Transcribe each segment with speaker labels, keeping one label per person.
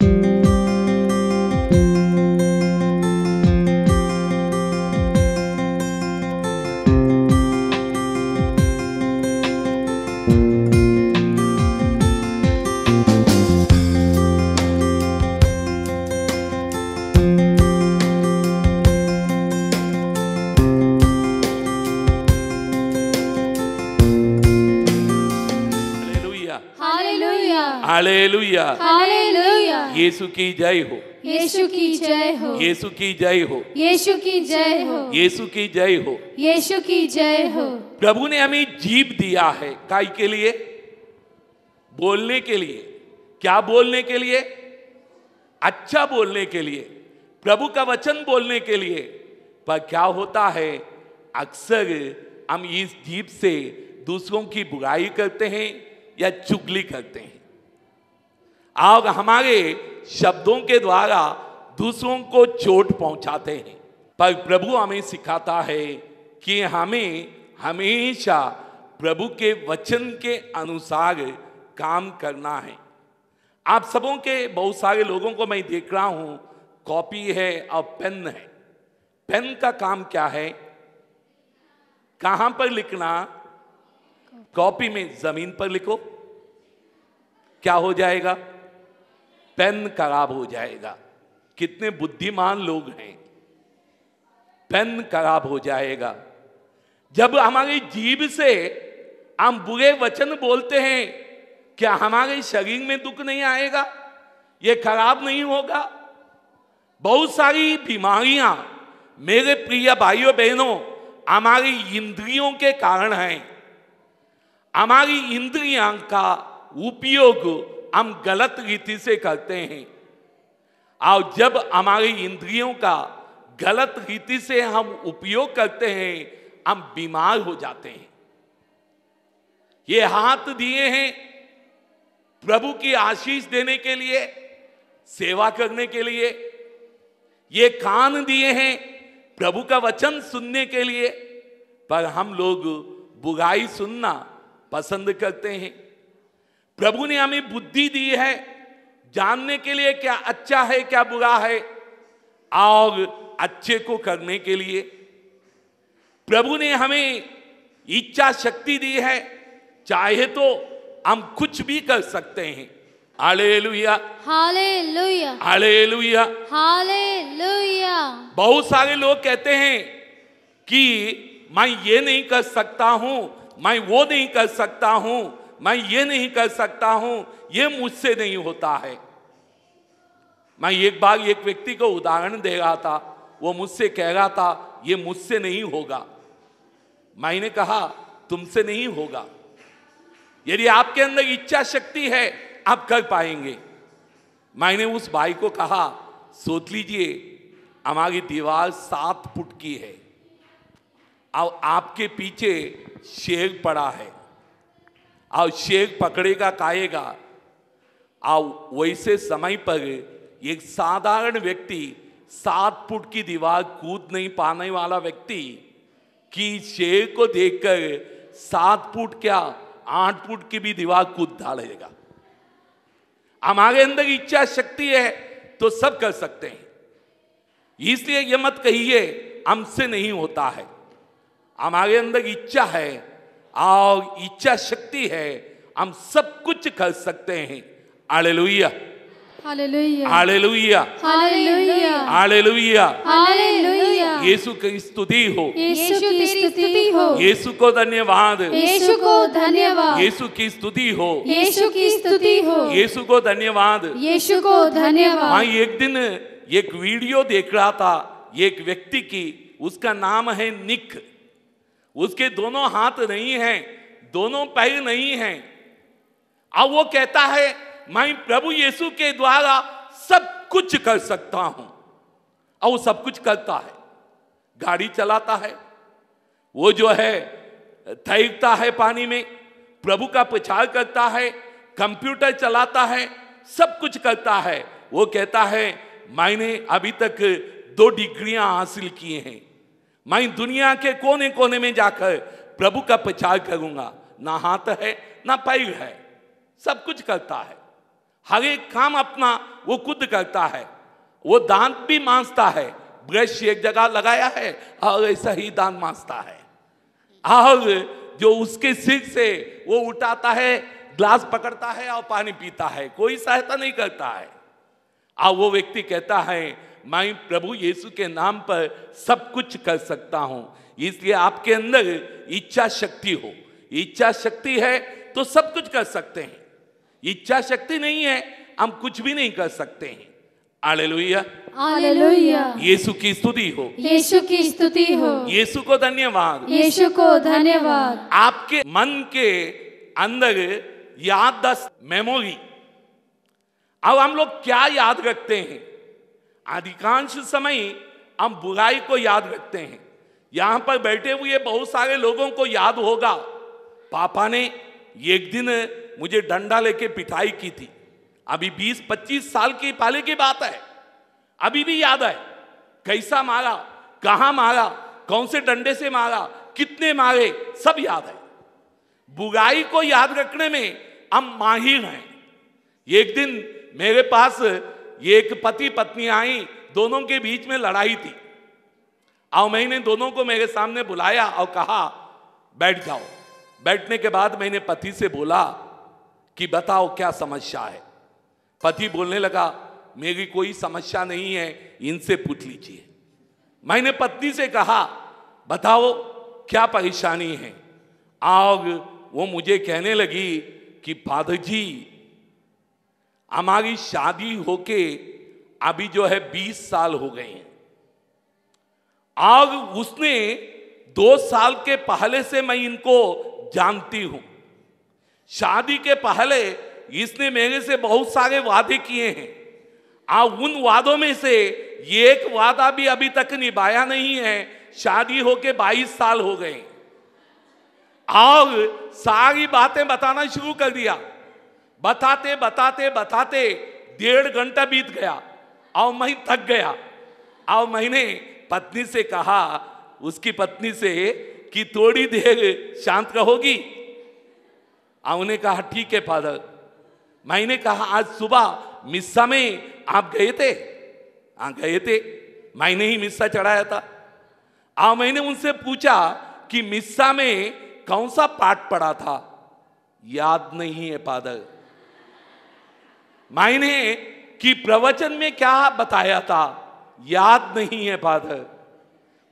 Speaker 1: thank you यीशु की जय हो
Speaker 2: यीशु की जय हो
Speaker 1: यीशु की जय हो
Speaker 2: यीशु की जय हो
Speaker 1: यीशु की जय हो
Speaker 2: यीशु की जय हो
Speaker 1: प्रभु ने हमें जीव दिया है काय के लिए बोलने के लिए क्या बोलने के लिए अच्छा बोलने के लिए प्रभु का वचन बोलने के लिए पर क्या होता है अक्सर हम इस जीव से दूसरों की बुराई करते हैं या चुगली करते हैं आप हमारे शब्दों के द्वारा दूसरों को चोट पहुंचाते हैं पर प्रभु हमें सिखाता है कि हमें हमेशा प्रभु के वचन के अनुसार काम करना है आप सबों के बहुत सारे लोगों को मैं देख रहा हूं कॉपी है और पेन है पेन का काम क्या है कहां पर लिखना कॉपी में जमीन पर लिखो क्या हो जाएगा पेन खराब हो जाएगा कितने बुद्धिमान लोग हैं पेन खराब हो जाएगा जब हमारी जीव से हम बुरे वचन बोलते हैं क्या हमारे शरीर में दुख नहीं आएगा ये खराब नहीं होगा बहुत सारी बीमारियां मेरे प्रिय भाइयों बहनों हमारी इंद्रियों के कारण हैं हमारी इंद्रियां का उपयोग हम गलत रीति से करते हैं और जब हमारी इंद्रियों का गलत रीति से हम उपयोग करते हैं हम बीमार हो जाते हैं ये हाथ दिए हैं प्रभु की आशीष देने के लिए सेवा करने के लिए ये कान दिए हैं प्रभु का वचन सुनने के लिए पर हम लोग बुगाई सुनना पसंद करते हैं प्रभु ने हमें बुद्धि दी है जानने के लिए क्या अच्छा है क्या बुरा है और अच्छे को करने के लिए प्रभु ने हमें इच्छा शक्ति दी है चाहे तो हम कुछ भी कर सकते हैं आले लुया
Speaker 2: हाले लुया
Speaker 1: आले लुया
Speaker 2: हाले लुया
Speaker 1: बहुत सारे लोग कहते हैं कि मैं ये नहीं कर सकता हूं मैं वो नहीं कर सकता हूं मैं ये नहीं कर सकता हूं ये मुझसे नहीं होता है मैं एक बार एक व्यक्ति को उदाहरण दे रहा था वो मुझसे कह रहा था ये मुझसे नहीं होगा मैंने कहा तुमसे नहीं होगा यदि आपके अंदर इच्छा शक्ति है आप कर पाएंगे मैंने उस भाई को कहा सोच लीजिए हमारी दीवार सात फुट की है और आपके पीछे शेर पड़ा है आव शेख पकड़ेगा काएगा और वैसे समय पर एक साधारण व्यक्ति सात फुट की दीवार कूद नहीं पाने वाला व्यक्ति की शेर को देखकर सात फुट क्या आठ फुट की भी दीवार कूद डालेगा हमारे अंदर इच्छा शक्ति है तो सब कर सकते हैं इसलिए यह मत कहिए हमसे नहीं होता है हमारे अंदर इच्छा है आओ इच्छा शक्ति है हम सब कुछ कर सकते हैं हालेलुया
Speaker 2: हालेलुया हालेलुया
Speaker 1: यीशु की स्तुति हो
Speaker 2: यीशु की स्तुति हो
Speaker 1: यीशु को धन्यवाद यीशु को धन्यवाद यीशु की स्तुति हो यीशु
Speaker 2: की स्तुति हो
Speaker 1: यीशु को धन्यवाद
Speaker 2: यीशु को धन्यवाद मैं हाँ,
Speaker 1: एक दिन एक वीडियो देख रहा था एक व्यक्ति की उसका नाम है निक उसके दोनों हाथ नहीं हैं दोनों पैर नहीं हैं अब वो कहता है मैं प्रभु यीशु के द्वारा सब कुछ कर सकता हूं और वो सब कुछ करता है गाड़ी चलाता है वो जो है तैरता है पानी में प्रभु का प्रचार करता है कंप्यूटर चलाता है सब कुछ करता है वो कहता है मैंने अभी तक दो डिग्रियां हासिल किए हैं मैं दुनिया के कोने कोने में जाकर प्रभु का प्रचार करूंगा ना हाथ है ना पैर है सब कुछ करता है हर एक काम अपना वो खुद करता है वो दांत भी मांसता है ब्रश एक जगह लगाया है और ऐसा ही दांत मांसता है और जो उसके सिर से वो उठाता है ग्लास पकड़ता है और पानी पीता है कोई सहायता नहीं करता है और वो व्यक्ति कहता है मैं प्रभु यीशु के नाम पर सब कुछ कर सकता हूँ इसलिए आपके अंदर इच्छा शक्ति हो इच्छा शक्ति है तो सब कुछ कर सकते हैं इच्छा शक्ति नहीं है हम कुछ भी नहीं कर सकते हैं आलेलुया लोहिया यीशु की स्तुति हो
Speaker 2: यीशु की स्तुति हो
Speaker 1: यीशु को धन्यवाद
Speaker 2: यीशु को धन्यवाद
Speaker 1: आपके मन के अंदर याददाश्त मेमोरी अब हम लोग क्या याद रखते हैं अधिकांश समय हम बुराई को याद रखते हैं यहां पर बैठे हुए बहुत सारे लोगों को याद होगा पापा ने एक दिन मुझे डंडा लेके पिटाई की थी अभी 20-25 साल के पहले की बात है अभी भी याद है कैसा मारा कहा मारा कौन से डंडे से मारा कितने मारे सब याद है बुराई को याद रखने में हम माहिर हैं एक दिन मेरे पास ये एक पति पत्नी आई दोनों के बीच में लड़ाई थी और मैंने दोनों को मेरे सामने बुलाया और कहा बैठ जाओ बैठने के बाद मैंने पति से बोला कि बताओ क्या समस्या है पति बोलने लगा मेरी कोई समस्या नहीं है इनसे पूछ लीजिए मैंने पत्नी से कहा बताओ क्या परेशानी है आग वो मुझे कहने लगी कि फादर जी हमारी शादी होके अभी जो है बीस साल हो गए हैं और उसने दो साल के पहले से मैं इनको जानती हूं शादी के पहले इसने मेरे से बहुत सारे वादे किए हैं आ उन वादों में से एक वादा भी अभी तक निभाया नहीं है शादी होके 22 साल हो गए और सारी बातें बताना शुरू कर दिया बताते बताते बताते डेढ़ घंटा बीत गया आओ मैं थक गया आओ मैंने पत्नी से कहा उसकी पत्नी से कि थोड़ी देर शांत रहोगी आओने कहा ठीक है फादर मैंने कहा आज सुबह मिस्सा में आप गए थे हाँ गए थे मैंने ही मिस्सा चढ़ाया था आओ मैंने उनसे पूछा कि मिस्सा में कौन सा पाठ पढ़ा था याद नहीं है पादर मायने कि प्रवचन में क्या बताया था याद नहीं है फादर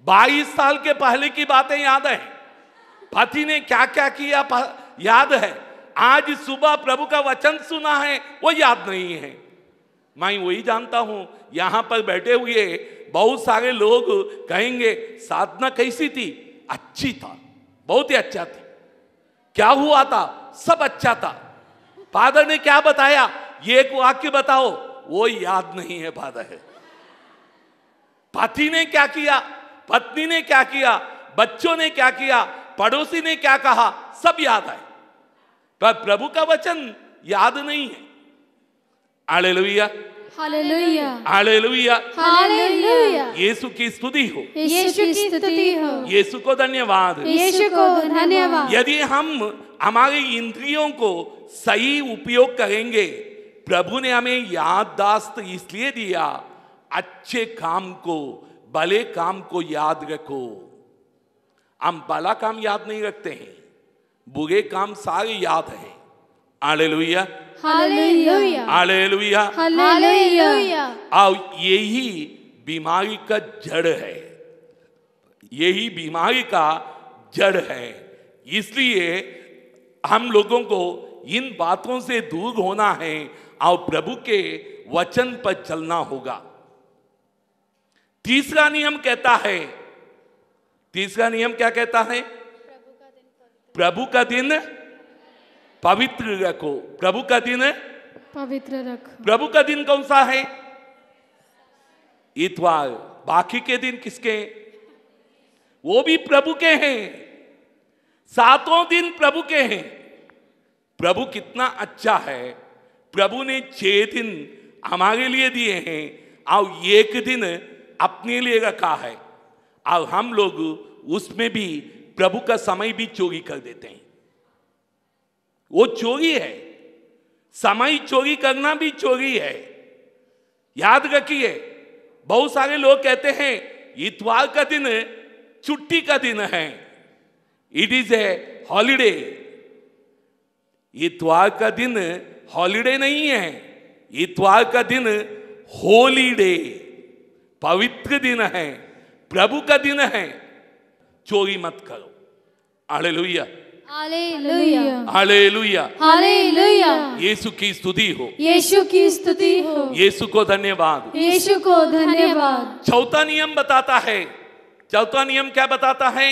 Speaker 1: 22 साल के पहले की बातें याद है पति ने क्या क्या किया याद है आज सुबह प्रभु का वचन सुना है वो याद नहीं है मैं वही जानता हूं यहां पर बैठे हुए बहुत सारे लोग कहेंगे साधना कैसी थी अच्छी था बहुत ही अच्छा थी क्या हुआ था सब अच्छा था फादर ने क्या बताया ये एक वाक्य बताओ वो याद नहीं है बाधा है पति ने क्या किया पत्नी ने क्या किया बच्चों ने क्या किया पड़ोसी ने क्या कहा सब याद आए पर प्रभु का वचन याद नहीं है आले
Speaker 2: आले
Speaker 1: लुया येसु की स्तुति हो
Speaker 2: येसु की स्तुति हो
Speaker 1: येसु को धन्यवाद येसु को धन्यवाद यदि हम हमारे इंद्रियों को सही उपयोग करेंगे प्रभु ने हमें याददाश्त इसलिए दिया अच्छे काम को भले काम को याद रखो हम भला काम याद नहीं रखते हैं बुरे काम सारे याद है हालेलुया
Speaker 2: आले हालेलुया
Speaker 1: और यही बीमारी का जड़ है यही बीमारी का जड़ है इसलिए हम लोगों को इन बातों से दूर होना है और प्रभु के वचन पर चलना होगा तीसरा नियम कहता है तीसरा नियम क्या कहता है प्रभु का दिन पवित्र रखो प्रभु का दिन
Speaker 2: पवित्र रखो
Speaker 1: प्रभु का दिन कौन सा है इतवार बाकी के दिन किसके वो भी प्रभु के हैं सातों दिन प्रभु के हैं प्रभु कितना अच्छा है प्रभु ने छह दिन हमारे लिए दिए हैं और एक दिन अपने लिए रखा है और हम लोग उसमें भी प्रभु का समय भी चोरी कर देते हैं वो चोरी है समय चोरी करना भी चोरी है याद रखिए बहुत सारे लोग कहते हैं इतवार का दिन छुट्टी का दिन है इट इज ए हॉलीडे इतवार का दिन हॉलीडे नहीं है इतवार का दिन होलीडे पवित्र दिन है प्रभु का दिन है चोरी मत करो आड़े लोहिया यीशु की स्तुति हो
Speaker 2: यीशु की स्तुति हो
Speaker 1: येसु को धन्यवाद
Speaker 2: येसु को धन्यवाद
Speaker 1: चौथा नियम बताता है चौथा नियम क्या बताता है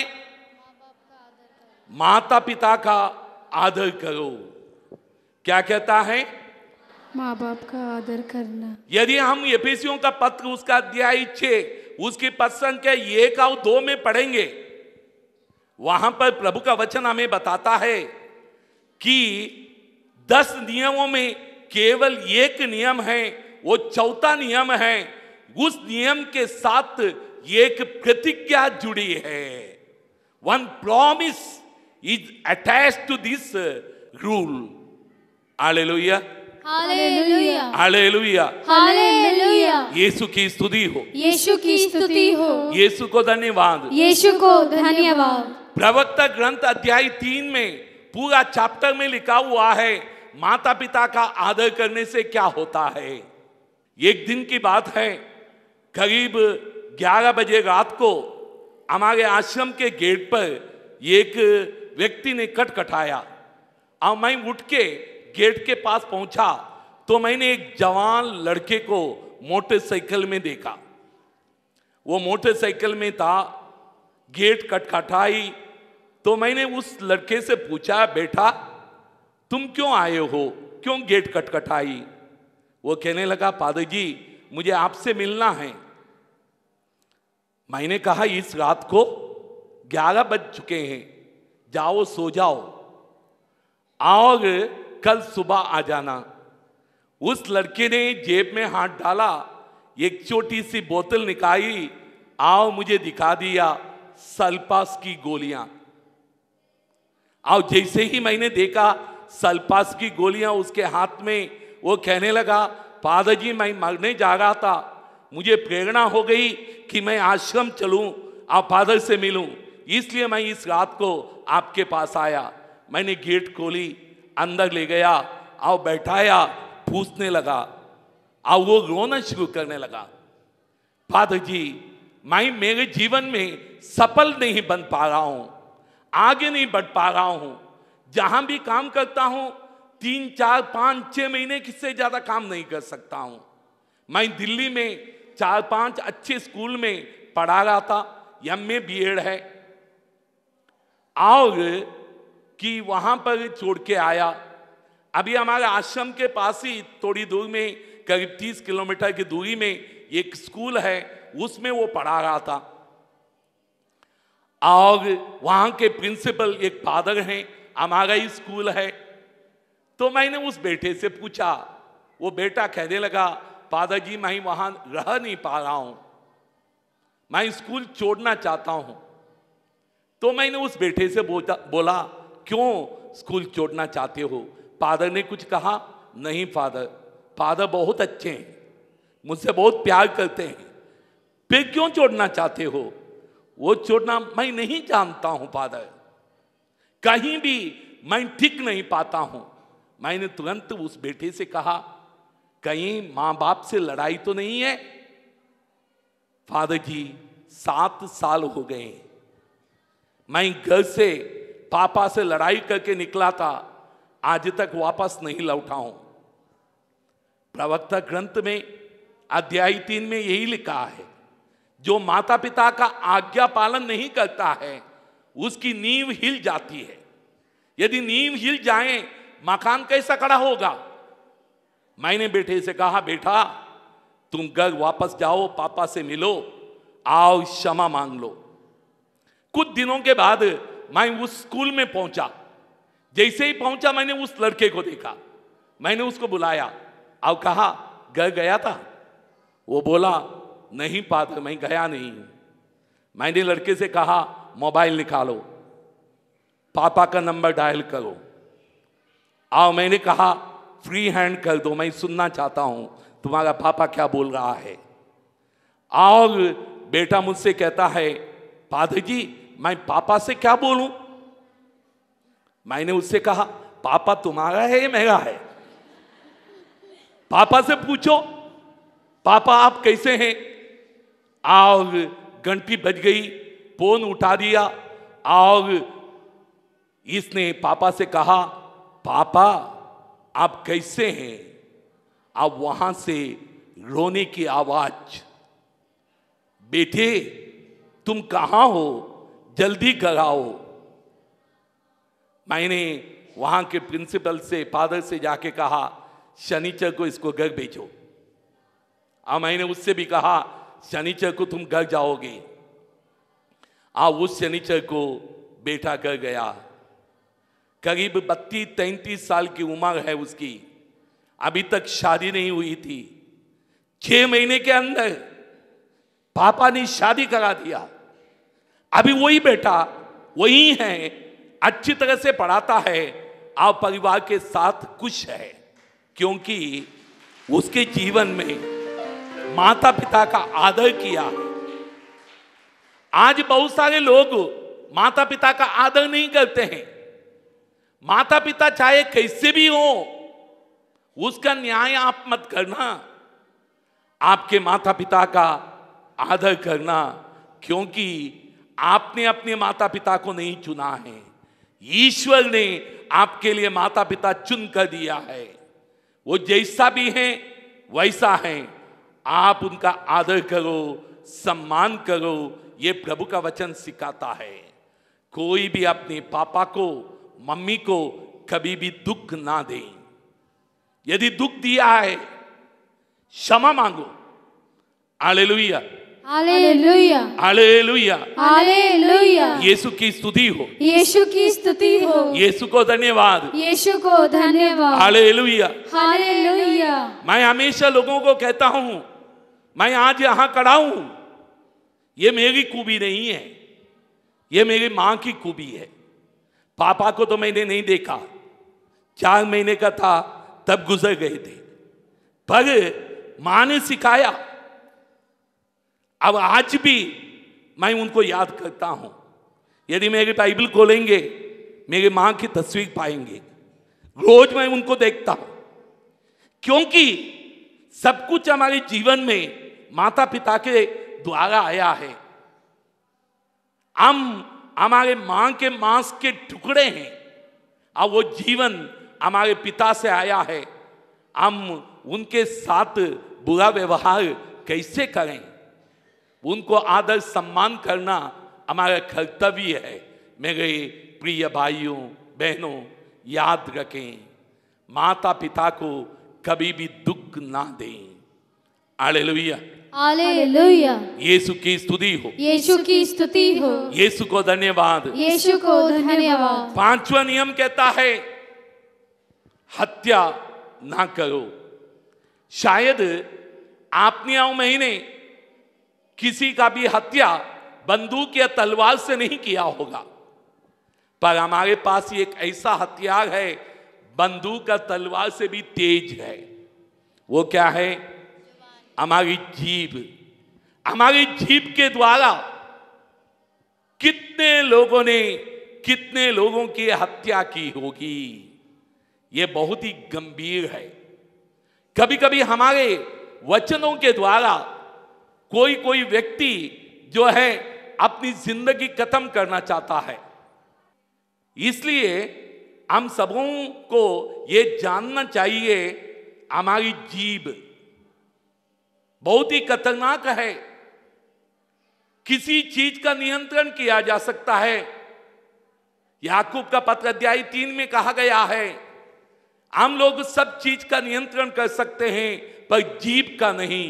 Speaker 1: माता पिता का आदर करो क्या कहता है
Speaker 2: माँ बाप का आदर करना
Speaker 1: यदि हम एफिसियों का पत्र उसका अध्याय छे उसकी पद संख्या एक और दो में पढ़ेंगे वहां पर प्रभु का वचन हमें बताता है कि दस नियमों में केवल एक नियम है वो चौथा नियम है उस नियम के साथ एक प्रतिज्ञा जुड़ी है one promise is attach to this rule hallelujah hallelujah
Speaker 2: hallelujah
Speaker 1: Yeshu की स्तुति हो
Speaker 2: यीशु की स्तुति हो
Speaker 1: यीशु को धन्यवाद यीशु
Speaker 2: को धन्यवाद
Speaker 1: प्रवक्ता ग्रंथ अध्याय तीन में पूरा चैप्टर में लिखा हुआ है माता पिता का आदर करने से क्या होता है एक दिन की बात है करीब 11 बजे रात को हमारे आश्रम के गेट पर एक व्यक्ति ने कटकटाया और मैं उठ के गेट के पास पहुंचा तो मैंने एक जवान लड़के को मोटरसाइकिल में देखा वो मोटरसाइकिल में था गेट कटखटाई तो मैंने उस लड़के से पूछा बेटा तुम क्यों आए हो क्यों गेट कटखटाई वो कहने लगा पादर जी मुझे आपसे मिलना है मैंने कहा इस रात को ग्यारह बज चुके हैं जाओ सो जाओ और कल सुबह आ जाना उस लड़के ने जेब में हाथ डाला एक छोटी सी बोतल निकाली आओ मुझे दिखा दिया सलपास की गोलियां आओ जैसे ही मैंने देखा सलपास की गोलियां उसके हाथ में वो कहने लगा फादर जी मैं मरने जा रहा था मुझे प्रेरणा हो गई कि मैं आश्रम चलूं आप फादर से मिलूं इसलिए मैं इस रात को आपके पास आया मैंने गेट खोली अंदर ले गया आओ बैठाया पूछने लगा आओ वो रोना शुरू करने लगा फादर जी मैं मेरे जीवन में सफल नहीं बन पा रहा हूं आगे नहीं बढ़ पा रहा हूं जहां भी काम करता हूं तीन चार पाँच छह महीने किससे ज़्यादा काम नहीं कर सकता हूं मैं दिल्ली में चार पांच अच्छे स्कूल में पढ़ा रहा था एम ए बी एड है और कि वहां पर छोड़ के आया अभी हमारे आश्रम के पास ही थोड़ी दूर में करीब तीस किलोमीटर की दूरी में एक स्कूल है उसमें वो पढ़ा रहा था और वहां के प्रिंसिपल एक फादर हैं हमारा ही स्कूल है तो मैंने उस बेटे से पूछा वो बेटा कहने लगा फादर जी मैं वहां रह नहीं पा रहा हूं मैं स्कूल छोड़ना चाहता हूं तो मैंने उस बेटे से बोला क्यों स्कूल छोड़ना चाहते हो फादर ने कुछ कहा नहीं फादर फादर बहुत अच्छे हैं मुझसे बहुत प्यार करते हैं पे क्यों छोड़ना चाहते हो वो छोड़ना मैं नहीं जानता हूं फादर कहीं भी मैं ठीक नहीं पाता हूं मैंने तुरंत उस बेटे से कहा कहीं मां बाप से लड़ाई तो नहीं है फादर जी सात साल हो गए मैं घर से पापा से लड़ाई करके निकला था आज तक वापस नहीं लौटा हूं प्रवक्ता ग्रंथ में अध्याय तीन में यही लिखा है जो माता पिता का आज्ञा पालन नहीं करता है उसकी नींव हिल जाती है यदि नींव हिल जाए मकान कैसा खड़ा होगा मैंने बेटे से कहा बेटा तुम घर वापस जाओ पापा से मिलो आओ क्षमा मांग लो कुछ दिनों के बाद मैं उस स्कूल में पहुंचा जैसे ही पहुंचा मैंने उस लड़के को देखा मैंने उसको बुलाया और कहा गए गया था वो बोला नहीं पाता मैं गया नहीं मैंने लड़के से कहा मोबाइल निकालो पापा का नंबर डायल करो आओ मैंने कहा फ्री हैंड कर दो मैं सुनना चाहता हूं तुम्हारा पापा क्या बोल रहा है आओ बेटा मुझसे कहता है फादर जी मैं पापा से क्या बोलूं मैंने उससे कहा पापा तुम्हारा है या मेरा है पापा से पूछो पापा आप कैसे हैं आग घंटी बज गई फोन उठा दिया आग इसने पापा से कहा पापा आप कैसे हैं आप वहां से रोने की आवाज बेटे तुम कहां हो जल्दी कराओ मैंने वहां के प्रिंसिपल से फादर से जाके कहा शनिचर को इसको घर भेजो और मैंने उससे भी कहा शनिचर को तुम घर जाओगे आ उस शनिचर को बेटा कर गया करीब बत्तीस तैंतीस साल की उम्र है उसकी अभी तक शादी नहीं हुई थी छह महीने के अंदर पापा ने शादी करा दिया अभी वही बेटा वही है अच्छी तरह से पढ़ाता है आप परिवार के साथ खुश है क्योंकि उसके जीवन में माता पिता का आदर किया है आज बहुत सारे लोग माता पिता का आदर नहीं करते हैं माता पिता चाहे कैसे भी हो उसका न्याय आप मत करना आपके माता पिता का आदर करना क्योंकि आपने अपने माता पिता को नहीं चुना है ईश्वर ने आपके लिए माता पिता चुन कर दिया है वो जैसा भी है वैसा है आप उनका आदर करो सम्मान करो ये प्रभु का वचन सिखाता है कोई भी अपने पापा को मम्मी को कभी भी दुख ना दे यदि दुख दिया है क्षमा मांगो आलेलुया यीशु की स्तुति हो
Speaker 2: यीशु की स्तुति हो
Speaker 1: यीशु को धन्यवाद
Speaker 2: यीशु को धन्यवाद
Speaker 1: हालेलुया
Speaker 2: हालेलुया
Speaker 1: मैं हमेशा लोगों को कहता हूँ मैं आज यहाँ खड़ा हूँ ये मेरी खूबी नहीं है ये मेरी माँ की खूबी है पापा को तो मैंने नहीं देखा चार महीने का था तब गुजर गए थे पर माँ ने सिखाया अब आज भी मैं उनको याद करता हूं यदि मेरे बाइबल खोलेंगे मेरे मां की तस्वीर पाएंगे रोज मैं उनको देखता हूं क्योंकि सब कुछ हमारे जीवन में माता पिता के द्वारा आया है हम हमारे मां के मांस के टुकड़े हैं और वो जीवन हमारे पिता से आया है हम उनके साथ बुरा व्यवहार कैसे करें उनको आदर सम्मान करना हमारा कर्तव्य है मेरे प्रिय भाइयों बहनों याद रखें माता पिता को कभी भी दुख ना दें आले लोहिया यीशु की स्तुति हो
Speaker 2: यीशु की स्तुति हो
Speaker 1: यीशु को धन्यवाद
Speaker 2: यीशु को धन्यवाद
Speaker 1: पांचवा नियम कहता है हत्या ना करो शायद आपने आओ महीने किसी का भी हत्या बंदूक या तलवार से नहीं किया होगा पर हमारे पास एक ऐसा हथियार है बंदूक का तलवार से भी तेज है वो क्या है हमारी जीव हमारी जीव के द्वारा कितने लोगों ने कितने लोगों की हत्या की होगी ये बहुत ही गंभीर है कभी कभी हमारे वचनों के द्वारा कोई कोई व्यक्ति जो है अपनी जिंदगी खत्म करना चाहता है इसलिए हम सबों को यह जानना चाहिए हमारी जीव बहुत ही खतरनाक है किसी चीज का नियंत्रण किया जा सकता है याकूब का पत्र अध्याय तीन में कहा गया है हम लोग सब चीज का नियंत्रण कर सकते हैं पर जीव का नहीं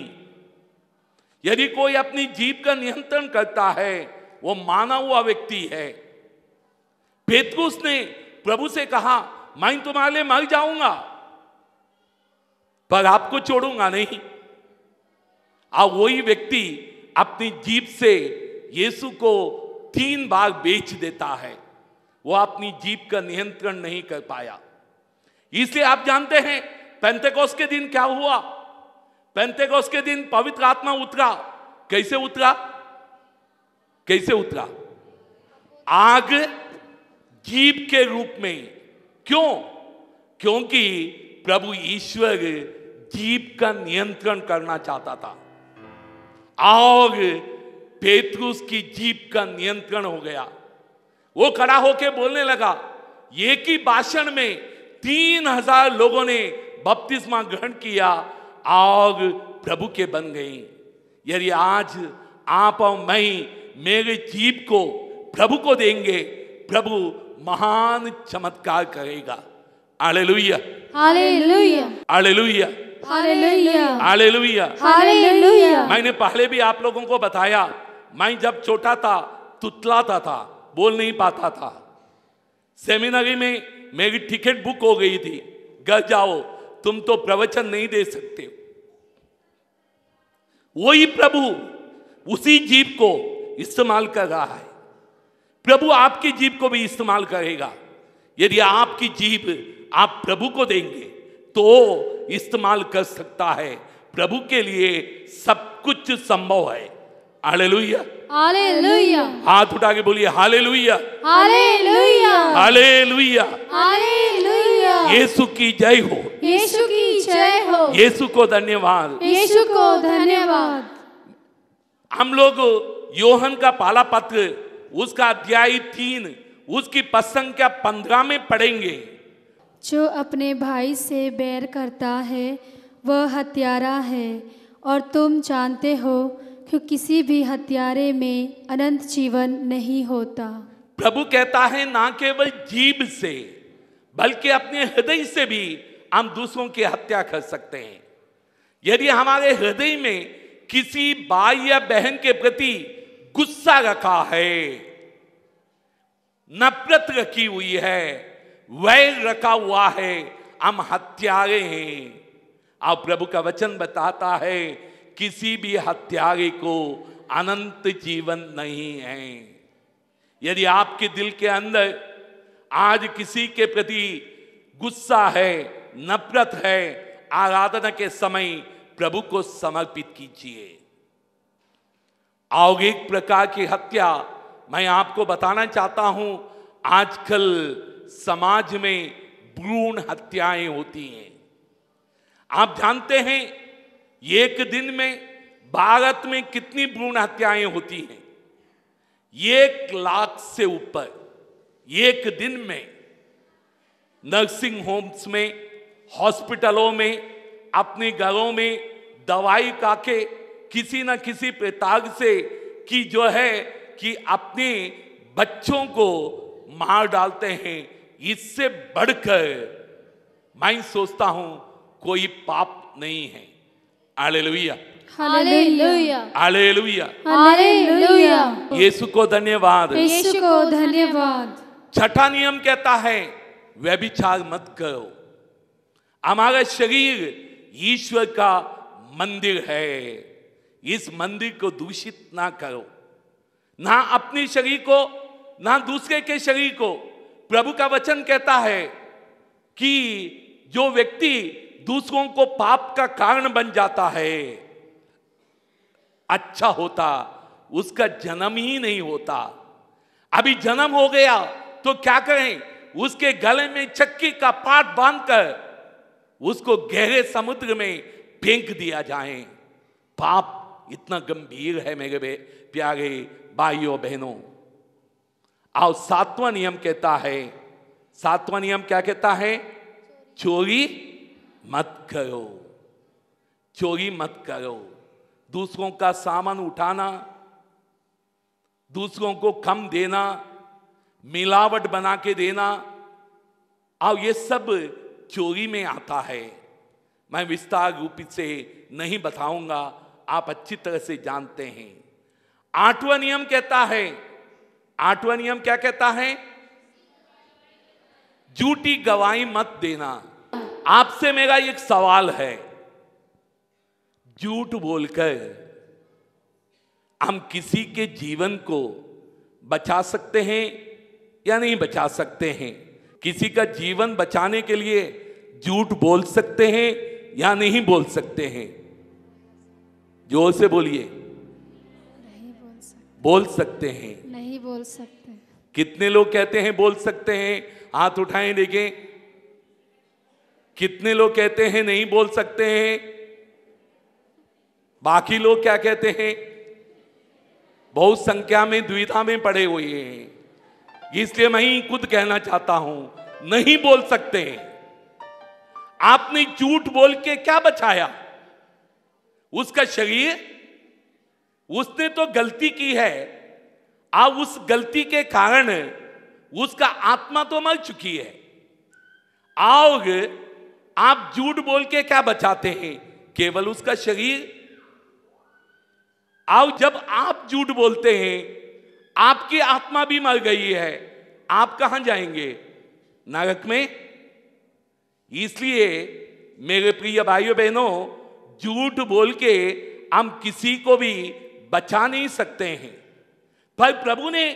Speaker 1: यदि कोई अपनी जीव का नियंत्रण करता है वो माना हुआ व्यक्ति है पेतकुस ने प्रभु से कहा मैं तुम्हारे लिए मर जाऊंगा पर आपको छोड़ूंगा नहीं और वही व्यक्ति अपनी जीप से यीशु को तीन बार बेच देता है वो अपनी जीप का नियंत्रण नहीं कर पाया इसलिए आप जानते हैं पेंतकोस के दिन क्या हुआ पेंतेकोस के दिन पवित्र आत्मा उतरा कैसे उतरा कैसे उतरा आग जीव के रूप में क्यों क्योंकि प्रभु ईश्वर जीव का नियंत्रण करना चाहता था आग पेतरुस की जीप का नियंत्रण हो गया वो खड़ा होके बोलने लगा एक ही भाषण में तीन हजार लोगों ने बपतिस्मा ग्रहण किया आग प्रभु के बन गई यदि आज आप और मैं मेरे जीव को प्रभु को देंगे प्रभु महान चमत्कार करेगा हालेलुया
Speaker 2: हालेलुया हालेलुया हालेलुया
Speaker 1: मैंने पहले भी आप लोगों को बताया मैं जब छोटा था तुतलाता था बोल नहीं पाता था सेमिनरी में मेरी टिकट बुक हो गई थी घर जाओ तुम तो प्रवचन नहीं दे सकते हो वही प्रभु उसी जीव को इस्तेमाल कर रहा है प्रभु आपकी जीव को भी इस्तेमाल करेगा यदि आपकी जीव आप प्रभु को देंगे तो इस्तेमाल कर सकता है प्रभु के लिए सब कुछ संभव है अड़लुया
Speaker 2: हालेलुया
Speaker 1: हाथ उठा के बोलिए hallelujah
Speaker 2: hallelujah
Speaker 1: hallelujah
Speaker 2: hallelujah Yeshu की जय हो यीशु की जय हो
Speaker 1: यीशु को धन्यवाद
Speaker 2: यीशु को धन्यवाद
Speaker 1: हम लोग योहन का पाला पत्र उसका अध्याय तीन उसकी पद संख्या पंद्रह में पढ़ेंगे
Speaker 2: जो अपने भाई से बैर करता है वह हत्यारा है और तुम जानते हो क्यों किसी भी हत्यारे में अनंत जीवन नहीं होता
Speaker 1: प्रभु कहता है ना केवल जीव से बल्कि अपने हृदय से भी हम दूसरों की हत्या कर सकते हैं यदि हमारे हृदय में किसी भाई या बहन के प्रति गुस्सा रखा है नफरत रखी हुई है वैर रखा हुआ है हम हत्यारे हैं और प्रभु का वचन बताता है किसी भी हत्यारे को अनंत जीवन नहीं है यदि आपके दिल के अंदर आज किसी के प्रति गुस्सा है नफरत है आराधना के समय प्रभु को समर्पित कीजिए औगिक प्रकार की हत्या मैं आपको बताना चाहता हूं आजकल समाज में भ्रूण हत्याएं होती हैं आप जानते हैं एक दिन में भारत में कितनी भ्रूण हत्याएं होती हैं एक लाख से ऊपर एक दिन में नर्सिंग होम्स में हॉस्पिटलों में अपने घरों में दवाई काके किसी न किसी प्रताग से कि जो है कि अपने बच्चों को मार डालते हैं इससे बढ़कर मैं सोचता हूं कोई पाप नहीं है हालेलुया
Speaker 2: हालेलुया हालेलुया
Speaker 1: यीशु को धन्यवाद यीशु
Speaker 2: को धन्यवाद
Speaker 1: छठा नियम कहता है व्यभिचार मत करो हमारा शरीर ईश्वर का मंदिर है इस मंदिर को दूषित ना करो ना अपने शरीर को ना दूसरे के शरीर को प्रभु का वचन कहता है कि जो व्यक्ति दूसरों को पाप का कारण बन जाता है अच्छा होता उसका जन्म ही नहीं होता अभी जन्म हो गया तो क्या करें उसके गले में चक्की का पाट बांधकर उसको गहरे समुद्र में फेंक दिया जाए पाप इतना गंभीर है मेरे प्यारे भाइयों बहनों आओ सातवां नियम कहता है सातवां नियम क्या कहता है चोरी मत करो चोरी मत करो दूसरों का सामान उठाना दूसरों को कम देना मिलावट बना के देना और ये सब चोरी में आता है मैं विस्तार रूप से नहीं बताऊंगा आप अच्छी तरह से जानते हैं आठवां नियम कहता है आठवां नियम क्या कहता है झूठी गवाही मत देना आपसे मेरा एक सवाल है झूठ बोलकर हम किसी के जीवन को बचा सकते हैं या नहीं बचा सकते हैं किसी का जीवन बचाने के लिए झूठ बोल सकते हैं या नहीं बोल सकते हैं जोर से बोलिए नहीं बोल सकते बोल सकते हैं
Speaker 2: नहीं बोल सकते
Speaker 1: कितने लोग कहते हैं बोल सकते हैं हाथ उठाएं देखें कितने लोग कहते हैं नहीं बोल सकते हैं बाकी लोग क्या कहते हैं बहुत संख्या में द्विधा में पड़े हुए हैं इसलिए मैं ही खुद कहना चाहता हूं नहीं बोल सकते हैं आपने झूठ बोल के क्या बचाया उसका शरीर उसने तो गलती की है आप उस गलती के कारण उसका आत्मा तो मर चुकी है आओगे आप झूठ बोल के क्या बचाते हैं केवल उसका शरीर आओ जब आप झूठ बोलते हैं आपकी आत्मा भी मर गई है आप कहां जाएंगे नरक में इसलिए मेरे प्रिय भाइयों बहनों झूठ बोल के हम किसी को भी बचा नहीं सकते हैं पर प्रभु ने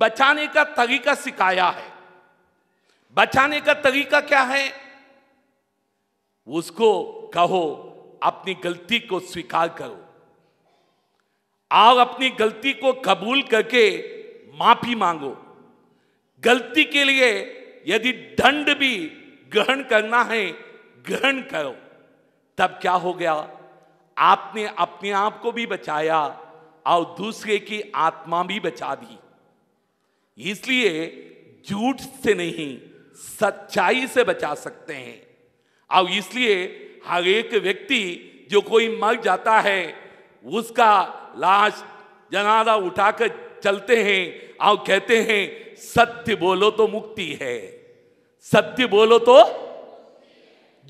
Speaker 1: बचाने का तरीका सिखाया है बचाने का तरीका क्या है उसको कहो अपनी गलती को स्वीकार करो आप अपनी गलती को कबूल करके माफी मांगो गलती के लिए यदि दंड भी ग्रहण करना है ग्रहण करो तब क्या हो गया आपने अपने आप को भी बचाया और दूसरे की आत्मा भी बचा दी इसलिए झूठ से नहीं सच्चाई से बचा सकते हैं अब इसलिए हर एक व्यक्ति जो कोई मर जाता है उसका लाश जनाजा उठाकर चलते हैं और कहते हैं सत्य बोलो तो मुक्ति है सत्य बोलो तो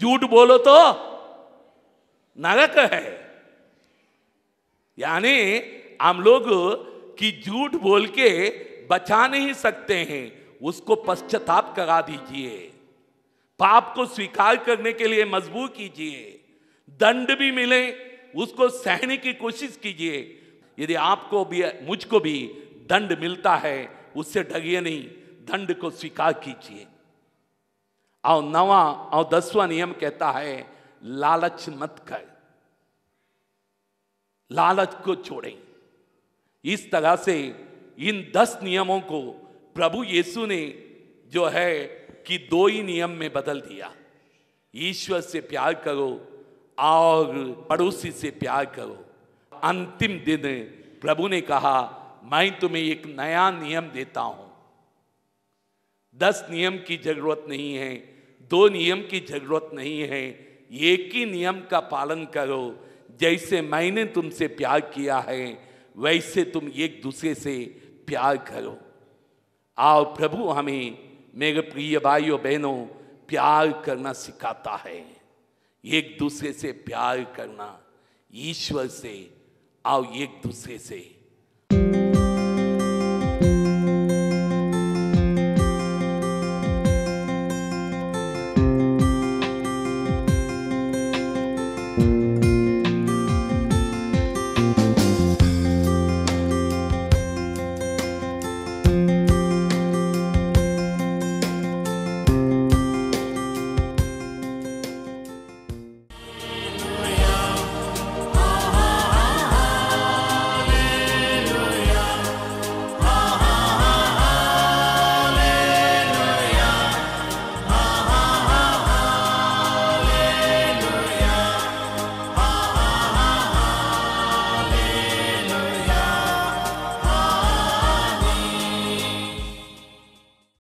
Speaker 1: झूठ बोलो तो नरक है यानी हम लोग की झूठ बोल के बचा नहीं सकते हैं उसको पश्चाताप करा दीजिए पाप को स्वीकार करने के लिए मजबूर कीजिए दंड भी मिले उसको सहने की कोशिश कीजिए यदि आपको भी मुझको भी दंड मिलता है उससे डगिए नहीं दंड को स्वीकार कीजिए और नवा और दसवा नियम कहता है लालच मत कर लालच को छोड़ें इस तरह से इन दस नियमों को प्रभु यीशु ने जो है कि दो ही नियम में बदल दिया ईश्वर से प्यार करो और पड़ोसी से प्यार करो अंतिम दिन प्रभु ने कहा मैं तुम्हें एक नया नियम देता हूं दस नियम की जरूरत नहीं है दो नियम की जरूरत नहीं है एक ही नियम का पालन करो जैसे मैंने तुमसे प्यार किया है वैसे तुम एक दूसरे से प्यार करो आओ प्रभु हमें मेरे प्रिय भाइयों बहनों प्यार करना सिखाता है एक दूसरे से प्यार करना ईश्वर से आओ एक दूसरे से